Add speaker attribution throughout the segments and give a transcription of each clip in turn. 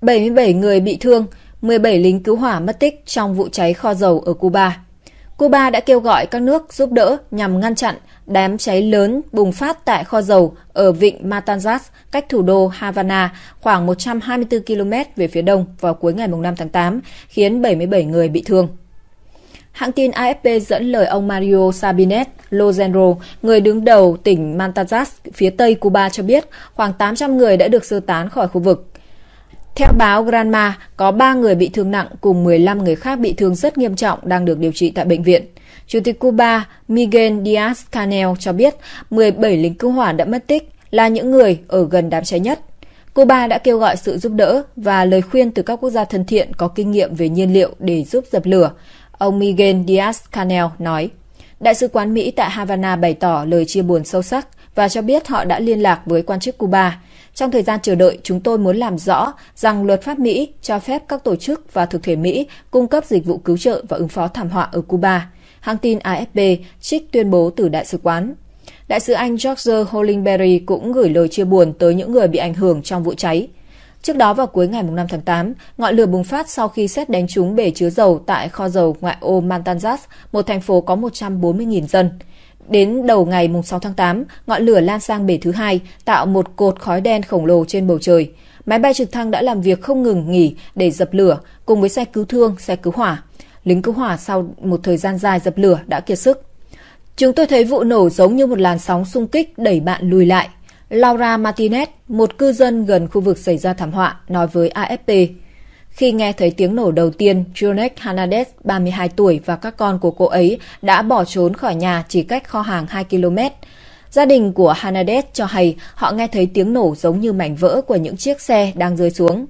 Speaker 1: 77 người bị thương, 17 lính cứu hỏa mất tích trong vụ cháy kho dầu ở Cuba. Cuba đã kêu gọi các nước giúp đỡ nhằm ngăn chặn đám cháy lớn bùng phát tại kho dầu ở vịnh Matanzas cách thủ đô Havana khoảng 124 km về phía đông vào cuối ngày 5 tháng 8, khiến 77 người bị thương. Hãng tin AFP dẫn lời ông Mario Sabinet Lozenro, người đứng đầu tỉnh Matanzas phía tây Cuba cho biết khoảng 800 người đã được sơ tán khỏi khu vực. Theo báo Granma, có 3 người bị thương nặng cùng 15 người khác bị thương rất nghiêm trọng đang được điều trị tại bệnh viện. Chủ tịch Cuba Miguel Diaz-Canel cho biết 17 lính cứu hỏa đã mất tích là những người ở gần đám cháy nhất. Cuba đã kêu gọi sự giúp đỡ và lời khuyên từ các quốc gia thân thiện có kinh nghiệm về nhiên liệu để giúp dập lửa, ông Miguel Diaz-Canel nói. Đại sứ quán Mỹ tại Havana bày tỏ lời chia buồn sâu sắc và cho biết họ đã liên lạc với quan chức Cuba. Trong thời gian chờ đợi, chúng tôi muốn làm rõ rằng luật pháp Mỹ cho phép các tổ chức và thực thể Mỹ cung cấp dịch vụ cứu trợ và ứng phó thảm họa ở Cuba. Hãng tin AFP trích tuyên bố từ Đại sứ quán. Đại sứ Anh George Hollingberry cũng gửi lời chia buồn tới những người bị ảnh hưởng trong vụ cháy. Trước đó vào cuối ngày 5 tháng 8, ngọn lửa bùng phát sau khi xét đánh trúng bể chứa dầu tại kho dầu ngoại ô Mantanzas, một thành phố có 140.000 dân. Đến đầu ngày 6 tháng 8, ngọn lửa lan sang bể thứ hai, tạo một cột khói đen khổng lồ trên bầu trời. Máy bay trực thăng đã làm việc không ngừng nghỉ để dập lửa cùng với xe cứu thương, xe cứu hỏa. Lính cứu hỏa sau một thời gian dài dập lửa đã kiệt sức. Chúng tôi thấy vụ nổ giống như một làn sóng xung kích đẩy bạn lùi lại. Laura Martinez, một cư dân gần khu vực xảy ra thảm họa, nói với AFP. Khi nghe thấy tiếng nổ đầu tiên, Jonek Hanades, 32 tuổi và các con của cô ấy đã bỏ trốn khỏi nhà chỉ cách kho hàng 2 km. Gia đình của Hanades cho hay họ nghe thấy tiếng nổ giống như mảnh vỡ của những chiếc xe đang rơi xuống.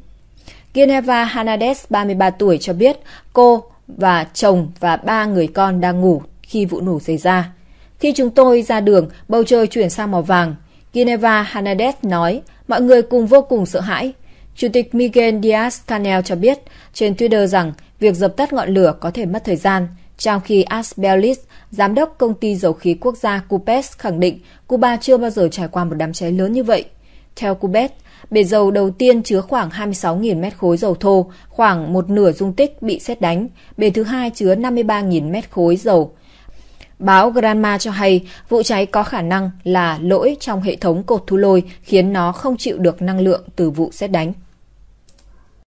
Speaker 1: Geneva Hanades, 33 tuổi, cho biết cô và chồng và ba người con đang ngủ khi vụ nổ xảy ra. Khi chúng tôi ra đường, bầu trời chuyển sang màu vàng. Geneva Hanades nói, mọi người cùng vô cùng sợ hãi. Chủ tịch Miguel Diaz-Canel cho biết trên Twitter rằng việc dập tắt ngọn lửa có thể mất thời gian, trong khi Asbelis, giám đốc công ty dầu khí quốc gia Cupes khẳng định Cuba chưa bao giờ trải qua một đám cháy lớn như vậy. Theo Cupes, bể dầu đầu tiên chứa khoảng 26.000 mét khối dầu thô, khoảng một nửa dung tích bị xét đánh, bể thứ hai chứa 53.000 mét khối dầu. Báo Granma cho hay vụ cháy có khả năng là lỗi trong hệ thống cột thu lôi khiến nó không chịu được năng lượng từ vụ xét đánh.